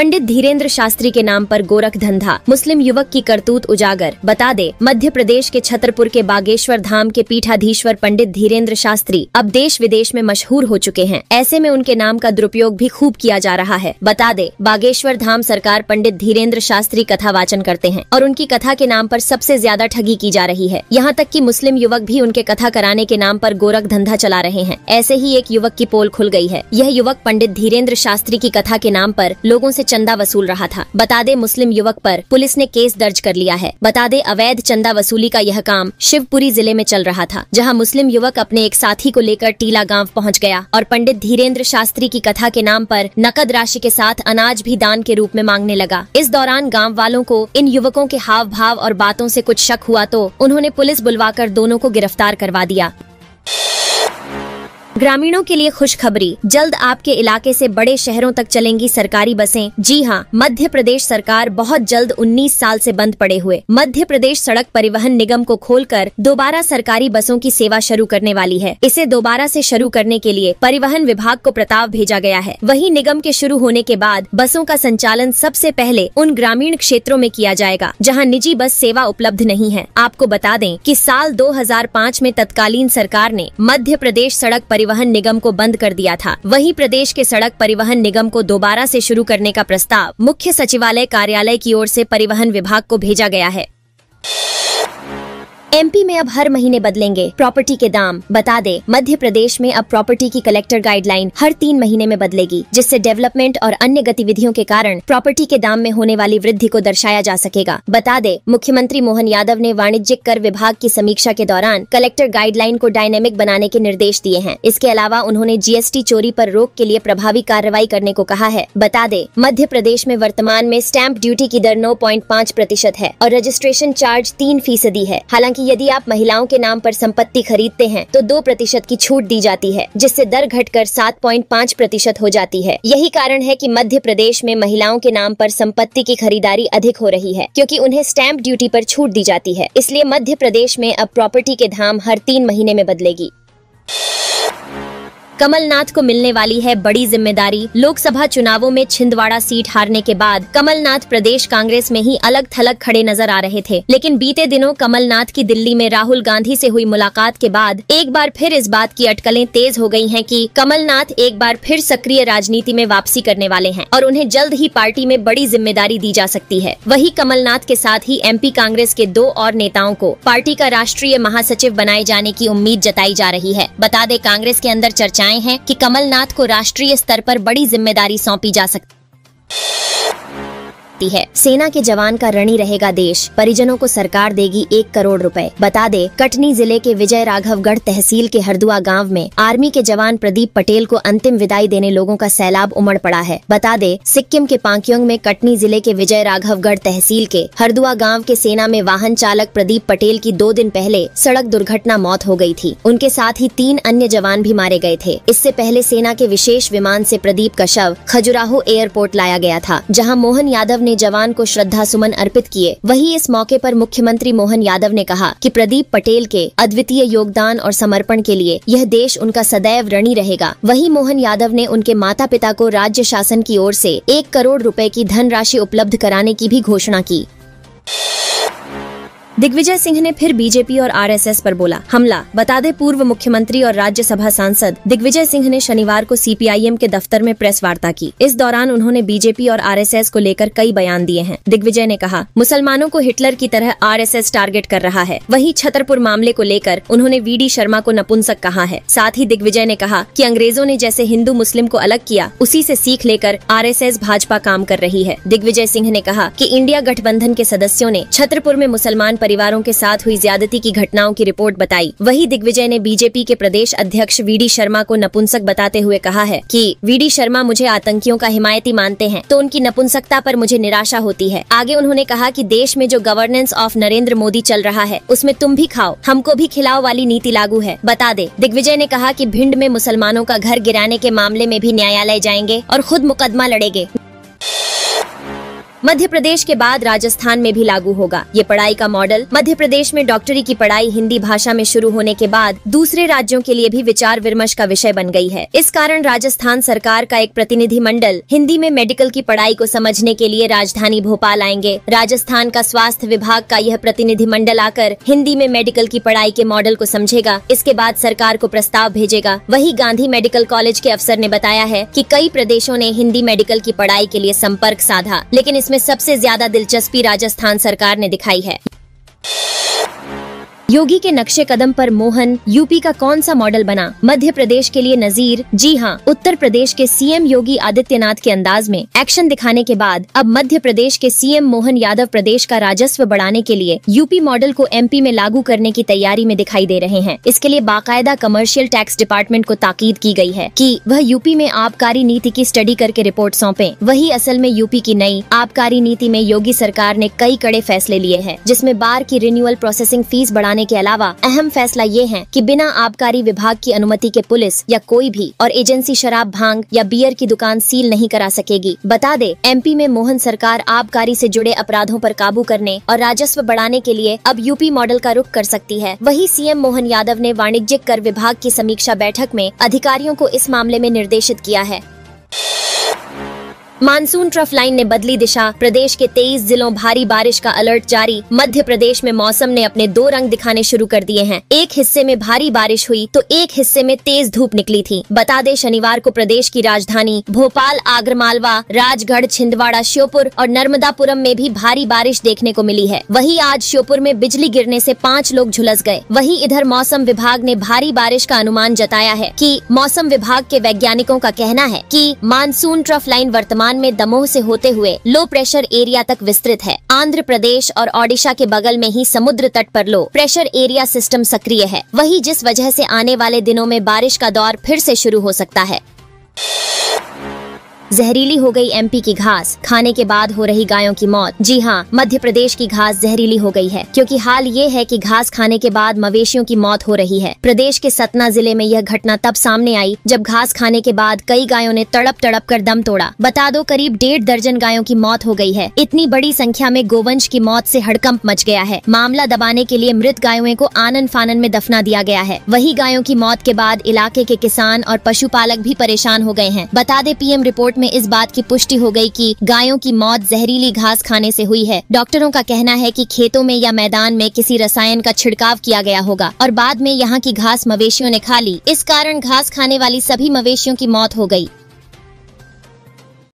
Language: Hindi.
पंडित धीरेन्द्र शास्त्री के नाम पर गोरख धंधा मुस्लिम युवक की करतूत उजागर बता दे मध्य प्रदेश के छतरपुर के बागेश्वर धाम के पीठाधीश्वर पंडित धीरेन्द्र शास्त्री अब देश विदेश में मशहूर हो चुके हैं ऐसे में उनके नाम का दुरुपयोग भी खूब किया जा रहा है बता दे बागेश्वर धाम सरकार पंडित धीरेन्द्र शास्त्री कथा वाचन करते हैं और उनकी कथा के नाम आरोप सबसे ज्यादा ठगी की जा रही है यहाँ तक की मुस्लिम युवक भी उनके कथा कराने के नाम आरोप गोरख धंधा चला रहे हैं ऐसे ही एक युवक की पोल खुल गयी है यह युवक पंडित धीरेन्द्र शास्त्री की कथा के नाम आरोप लोगों ऐसी चंदा वसूल रहा था बता दे मुस्लिम युवक पर पुलिस ने केस दर्ज कर लिया है बता दे अवैध चंदा वसूली का यह काम शिवपुरी जिले में चल रहा था जहाँ मुस्लिम युवक अपने एक साथी को लेकर टीला गाँव पहुँच गया और पंडित धीरेन्द्र शास्त्री की कथा के नाम पर नकद राशि के साथ अनाज भी दान के रूप में मांगने लगा इस दौरान गाँव वालों को इन युवकों के हाव भाव और बातों ऐसी कुछ शक हुआ तो उन्होंने पुलिस बुलवा दोनों को गिरफ्तार करवा दिया ग्रामीणों के लिए खुशखबरी जल्द आपके इलाके से बड़े शहरों तक चलेंगी सरकारी बसें जी हाँ मध्य प्रदेश सरकार बहुत जल्द 19 साल से बंद पड़े हुए मध्य प्रदेश सड़क परिवहन निगम को खोलकर दोबारा सरकारी बसों की सेवा शुरू करने वाली है इसे दोबारा से शुरू करने के लिए परिवहन विभाग को प्रताव भेजा गया है वही निगम के शुरू होने के बाद बसों का संचालन सबसे पहले उन ग्रामीण क्षेत्रों में किया जाएगा जहाँ निजी बस सेवा उपलब्ध नहीं है आपको बता दें की साल दो में तत्कालीन सरकार ने मध्य प्रदेश सड़क परिवहन परिवहन निगम को बंद कर दिया था वहीं प्रदेश के सड़क परिवहन निगम को दोबारा से शुरू करने का प्रस्ताव मुख्य सचिवालय कार्यालय की ओर से परिवहन विभाग को भेजा गया है एमपी में अब हर महीने बदलेंगे प्रॉपर्टी के दाम बता दे मध्य प्रदेश में अब प्रॉपर्टी की कलेक्टर गाइडलाइन हर तीन महीने में बदलेगी जिससे डेवलपमेंट और अन्य गतिविधियों के कारण प्रॉपर्टी के दाम में होने वाली वृद्धि को दर्शाया जा सकेगा बता दे मुख्यमंत्री मोहन यादव ने वाणिज्यिक कर विभाग की समीक्षा के दौरान कलेक्टर गाइडलाइन को डायनेमिक बनाने के निर्देश दिए हैं इसके अलावा उन्होंने जीएसटी चोरी आरोप रोक के लिए प्रभावी कार्रवाई करने को कहा है बता दे मध्य प्रदेश में वर्तमान में स्टैंप ड्यूटी की दर नौ प्रतिशत है और रजिस्ट्रेशन चार्ज तीन फीसदी है हालांकि कि यदि आप महिलाओं के नाम पर संपत्ति खरीदते हैं तो दो प्रतिशत की छूट दी जाती है जिससे दर घटकर पाँच प्रतिशत हो जाती है यही कारण है कि मध्य प्रदेश में महिलाओं के नाम पर संपत्ति की खरीदारी अधिक हो रही है क्योंकि उन्हें स्टैंप ड्यूटी पर छूट दी जाती है इसलिए मध्य प्रदेश में अब प्रॉपर्टी के धाम हर तीन महीने में बदलेगी कमलनाथ को मिलने वाली है बड़ी जिम्मेदारी लोकसभा चुनावों में छिंदवाड़ा सीट हारने के बाद कमलनाथ प्रदेश कांग्रेस में ही अलग थलग खड़े नजर आ रहे थे लेकिन बीते दिनों कमलनाथ की दिल्ली में राहुल गांधी से हुई मुलाकात के बाद एक बार फिर इस बात की अटकलें तेज हो गई हैं कि कमलनाथ एक बार फिर सक्रिय राजनीति में वापसी करने वाले हैं और उन्हें जल्द ही पार्टी में बड़ी जिम्मेदारी दी जा सकती है वही कमलनाथ के साथ ही एमपी कांग्रेस के दो और नेताओं को पार्टी का राष्ट्रीय महासचिव बनाए जाने की उम्मीद जताई जा रही है बता दे कांग्रेस के अंदर चर्चाएं बनाए हैं कि कमलनाथ को राष्ट्रीय स्तर पर बड़ी जिम्मेदारी सौंपी जा सकती सकती है सेना के जवान का रणी रहेगा देश परिजनों को सरकार देगी एक करोड़ रुपए बता दे कटनी जिले के विजय राघवगढ़ तहसील के हरदुआ गांव में आर्मी के जवान प्रदीप पटेल को अंतिम विदाई देने लोगों का सैलाब उमड़ पड़ा है बता दे सिक्किम के पांकियोंग में कटनी जिले के विजय राघवगढ़ तहसील के हरदुआ गाँव के सेना में वाहन चालक प्रदीप पटेल की दो दिन पहले सड़क दुर्घटना मौत हो गयी थी उनके साथ ही तीन अन्य जवान भी मारे गए थे इससे पहले सेना के विशेष विमान ऐसी प्रदीप का शव खजुराहो एयरपोर्ट लाया गया था जहाँ मोहन यादव ने ने जवान को श्रद्धा सुमन अर्पित किए वहीं इस मौके पर मुख्यमंत्री मोहन यादव ने कहा कि प्रदीप पटेल के अद्वितीय योगदान और समर्पण के लिए यह देश उनका सदैव ऋणी रहेगा वहीं मोहन यादव ने उनके माता पिता को राज्य शासन की ओर से एक करोड़ रुपए की धनराशि उपलब्ध कराने की भी घोषणा की दिग्विजय सिंह ने फिर बीजेपी और आरएसएस पर बोला हमला बता दे पूर्व मुख्यमंत्री और राज्यसभा सांसद दिग्विजय सिंह ने शनिवार को सीपीआईएम के दफ्तर में प्रेस वार्ता की इस दौरान उन्होंने बीजेपी और आरएसएस को लेकर कई बयान दिए हैं दिग्विजय ने कहा मुसलमानों को हिटलर की तरह आरएसएस टारगेट कर रहा है वही छतरपुर मामले को लेकर उन्होंने वी डी शर्मा को नपुंसक कहा है साथ ही दिग्विजय ने कहा की अंग्रेजों ने जैसे हिंदू मुस्लिम को अलग किया उसी ऐसी सीख लेकर आर भाजपा काम कर रही है दिग्विजय सिंह ने कहा की इंडिया गठबंधन के सदस्यों ने छतरपुर में मुसलमान परिवारों के साथ हुई ज्यादती की घटनाओं की रिपोर्ट बताई वही दिग्विजय ने बीजेपी के प्रदेश अध्यक्ष वी शर्मा को नपुंसक बताते हुए कहा है की वी शर्मा मुझे आतंकियों का हिमायती मानते हैं तो उनकी नपुंसकता आरोप मुझे निराशा होती है आगे उन्होंने कहा की देश में जो गवर्नेंस ऑफ नरेंद्र मोदी चल रहा है उसमें तुम भी खाओ हमको भी खिलाओ वाली नीति लागू है बता दे दिग्विजय ने कहा कि भिंड में मुसलमानों का घर गिराने के मामले में भी न्यायालय जाएंगे और खुद मुकदमा लड़ेंगे मध्य प्रदेश के बाद राजस्थान में भी लागू होगा ये पढ़ाई का मॉडल मध्य प्रदेश में डॉक्टरी की पढ़ाई हिंदी भाषा में शुरू होने के बाद दूसरे राज्यों के लिए भी विचार विमर्श का विषय बन गई है इस कारण राजस्थान सरकार का एक प्रतिनिधि मंडल हिंदी में मेडिकल की पढ़ाई को समझने के लिए राजधानी भोपाल आएंगे राजस्थान का स्वास्थ्य विभाग का यह प्रतिनिधि मंडल आकर हिंदी में मेडिकल की पढ़ाई के मॉडल को समझेगा इसके बाद सरकार को प्रस्ताव भेजेगा वही गांधी मेडिकल कॉलेज के अफसर ने बताया है की कई प्रदेशों ने हिंदी मेडिकल की पढ़ाई के लिए संपर्क साधा लेकिन इस जिसमें सबसे ज्यादा दिलचस्पी राजस्थान सरकार ने दिखाई है योगी के नक्शे कदम पर मोहन यूपी का कौन सा मॉडल बना मध्य प्रदेश के लिए नजीर जी हाँ उत्तर प्रदेश के सीएम योगी आदित्यनाथ के अंदाज में एक्शन दिखाने के बाद अब मध्य प्रदेश के सीएम मोहन यादव प्रदेश का राजस्व बढ़ाने के लिए यूपी मॉडल को एमपी में लागू करने की तैयारी में दिखाई दे रहे हैं इसके लिए बाकायदा कमर्शियल टैक्स डिपार्टमेंट को ताकीद की गयी है की वह यूपी में आबकारी नीति की स्टडी करके रिपोर्ट सौंपे वही असल में यूपी की नई आबकारी नीति में योगी सरकार ने कई कड़े फैसले लिए हैं जिसमे बार की रिन्यूअल प्रोसेसिंग फीस बढ़ाने होने के अलावा अहम फैसला ये है कि बिना आबकारी विभाग की अनुमति के पुलिस या कोई भी और एजेंसी शराब भांग या बियर की दुकान सील नहीं करा सकेगी बता दे एमपी में मोहन सरकार आबकारी से जुड़े अपराधों पर काबू करने और राजस्व बढ़ाने के लिए अब यूपी मॉडल का रुख कर सकती है वही सीएम मोहन यादव ने वाणिज्यिक कर विभाग की समीक्षा बैठक में अधिकारियों को इस मामले में निर्देशित किया है मानसून ट्रफ लाइन ने बदली दिशा प्रदेश के 23 जिलों भारी बारिश का अलर्ट जारी मध्य प्रदेश में मौसम ने अपने दो रंग दिखाने शुरू कर दिए हैं एक हिस्से में भारी बारिश हुई तो एक हिस्से में तेज धूप निकली थी बता दे शनिवार को प्रदेश की राजधानी भोपाल आगरमालवा राजगढ़ छिंदवाड़ा श्योपुर और नर्मदापुरम में भी भारी बारिश देखने को मिली है वही आज श्योपुर में बिजली गिरने ऐसी पाँच लोग झुलस गए वही इधर मौसम विभाग ने भारी बारिश का अनुमान जताया है की मौसम विभाग के वैज्ञानिकों का कहना है की मानसून ट्रफ लाइन वर्तमान आसमान में दमोह से होते हुए लो प्रेशर एरिया तक विस्तृत है आंध्र प्रदेश और ओडिशा के बगल में ही समुद्र तट पर लो प्रेशर एरिया सिस्टम सक्रिय है वही जिस वजह से आने वाले दिनों में बारिश का दौर फिर से शुरू हो सकता है जहरीली हो गई एमपी की घास खाने के बाद हो रही गायों की मौत जी हाँ मध्य प्रदेश की घास जहरीली हो गई है क्योंकि हाल ये है कि घास खाने के बाद मवेशियों की मौत हो रही है प्रदेश के सतना जिले में यह घटना तब सामने आई जब घास खाने के बाद कई गायों ने तड़प तड़प कर दम तोड़ा बता दो करीब डेढ़ दर्जन गायों की मौत हो गई है इतनी बड़ी संख्या में गोवंश की मौत से हड़कंप मच गया है मामला दबाने के लिए मृत गायों को आनंद फानन में दफना दिया गया है वही गायों की मौत के बाद इलाके के किसान और पशुपालक भी परेशान हो गए हैं बता दे पीएम रिपोर्ट में इस बात की पुष्टि हो गई कि गायों की मौत जहरीली घास खाने से हुई है डॉक्टरों का कहना है कि खेतों में या मैदान में किसी रसायन का छिड़काव किया गया होगा और बाद में यहाँ की घास मवेशियों ने खा ली इस कारण घास खाने वाली सभी मवेशियों की मौत हो गयी